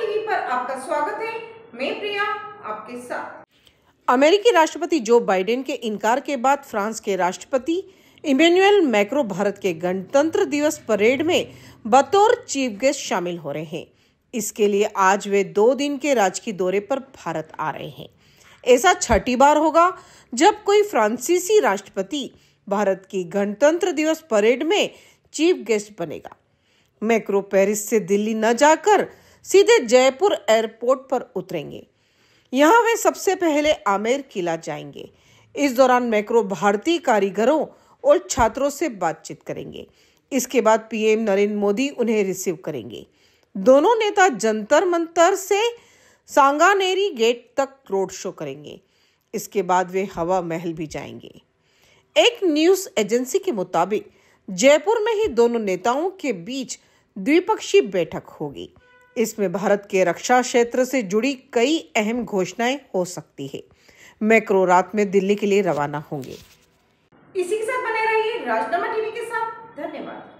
TV पर आपका स्वागत है मैं प्रिया आपके साथ अमेरिकी राष्ट्रपति जो बाइडेन के इनकार के बाद फ्रांस के राष्ट्रपति इमेनुअल मैक्रो भारत के गणतंत्र दिवस परेड में बतौर चीफ गेस्ट शामिल हो रहे हैं इसके लिए आज वे दो दिन के राजकीय दौरे पर भारत आ रहे हैं ऐसा छठी बार होगा जब कोई फ्रांसीसी राष्ट्रपति भारत की गणतंत्र दिवस परेड में चीफ गेस्ट बनेगा मैक्रो पेरिस से दिल्ली न जाकर सीधे जयपुर एयरपोर्ट पर उतरेंगे यहाँ वे सबसे पहले आमेर किला जाएंगे इस दौरान मैक्रो भारतीय कारीगरों और छात्रों से बातचीत करेंगे इसके बाद पीएम नरेंद्र मोदी उन्हें रिसीव करेंगे दोनों नेता जंतर मंतर से सांगानेरी गेट तक रोड शो करेंगे इसके बाद वे हवा महल भी जाएंगे एक न्यूज एजेंसी के मुताबिक जयपुर में ही दोनों नेताओं के बीच द्विपक्षीय बैठक होगी इसमें भारत के रक्षा क्षेत्र से जुड़ी कई अहम घोषणाएं हो सकती है मैक्रो रात में दिल्ली के लिए रवाना होंगे इसी के साथ बने रहिए राजनामा टीवी के साथ धन्यवाद